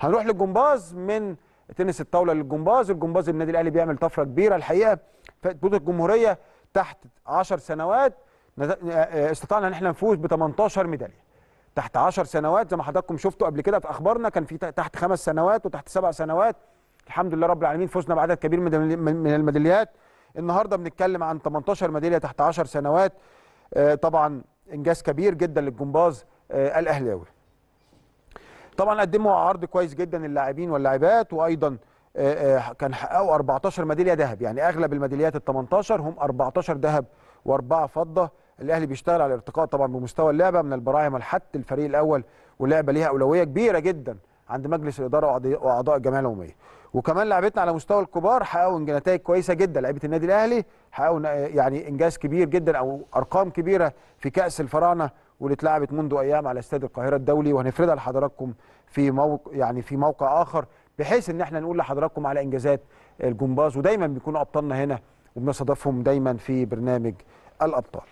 هنروح للجمباز من تنس الطاوله للجمباز الجمباز النادي الاهلي بيعمل طفره كبيره الحقيقه بطوله الجمهوريه تحت 10 سنوات آه، استطعنا ان احنا نفوز ب 18 ميداليه تحت 10 سنوات زي ما حضراتكم شفتوا قبل كده في اخبارنا كان في تحت خمس سنوات وتحت سبع سنوات الحمد لله رب العالمين فزنا بعدد كبير من الميداليات النهارده بنتكلم عن 18 ميداليه تحت 10 سنوات آه، طبعا انجاز كبير جدا للجمباز آه، الاهلاوي طبعا قدموا عرض كويس جدا اللاعبين واللاعبات وايضا آه، آه، كان حققوا 14 ميداليه ذهب يعني اغلب الميداليات ال 18 هم 14 ذهب واربعه فضه الاهلي بيشتغل على الارتقاء طبعا بمستوى اللعبه من البراعم لحتى الفريق الاول ولعبه ليها اولويه كبيره جدا عند مجلس الاداره واعضاء الجمعيه العموميه وكمان لعبتنا على مستوى الكبار حققوا نتائج كويسه جدا لعيبه النادي الاهلي حققوا يعني انجاز كبير جدا او ارقام كبيره في كاس الفراعنه واللي اتلعبت منذ ايام على استاد القاهره الدولي وهنفردها لحضراتكم في موقع يعني في موقع اخر بحيث ان احنا نقول لحضراتكم على انجازات الجمباز ودايما بيكونوا ابطالنا هنا وبنستضيفهم دايما في برنامج الابطال